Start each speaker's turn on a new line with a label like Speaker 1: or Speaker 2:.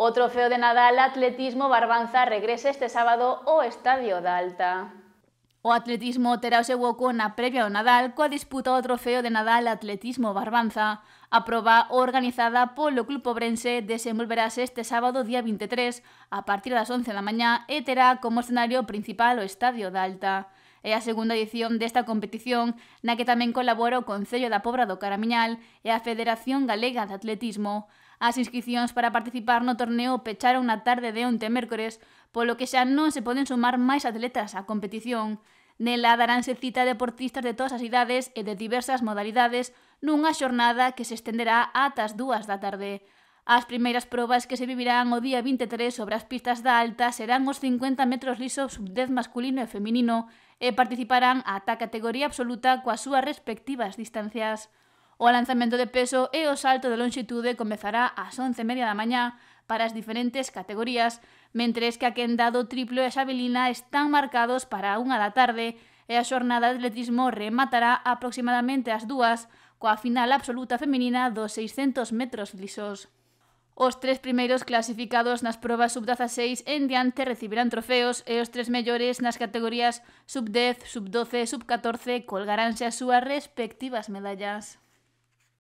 Speaker 1: O trofeo de Nadal Atletismo Barbanza regresa este sábado ao Estadio da Alta. O atletismo terá o seu oco na previa do Nadal coa disputa o trofeo de Nadal Atletismo Barbanza. A proba organizada polo Club Pobrense desenvolverase este sábado día 23 a partir das 11 da mañá e terá como escenario principal o Estadio da Alta. É a segunda edición desta competición na que tamén colabora o Concello da Pobra do Caramiñal e a Federación Galega de Atletismo. As inscripcións para participar no torneo pecharon na tarde de onte mércores, polo que xa non se poden sumar máis atletas á competición. Nela daránse cita deportistas de todas as idades e de diversas modalidades nunha xornada que se estenderá ata as dúas da tarde. As primeiras probas que se vivirán o día 23 sobre as pistas da alta serán os 50 metros lisos sub-10 masculino e feminino e participarán ata a categoría absoluta coas súas respectivas distancias. O lanzamento de peso e o salto de longitude comezará ás 11:30 da mañá para as diferentes categorías, mentres que a quen dado triplo e a xabelina están marcados para a unha da tarde e a xornada de atletismo rematará aproximadamente ás dúas coa final absoluta feminina dos 600 metros lisos. Os tres primeiros clasificados nas probas sub-16 en diante recibirán trofeos e os tres mellores nas categorías sub-10, sub-12 e sub-14 colgaránse as súas respectivas medallas.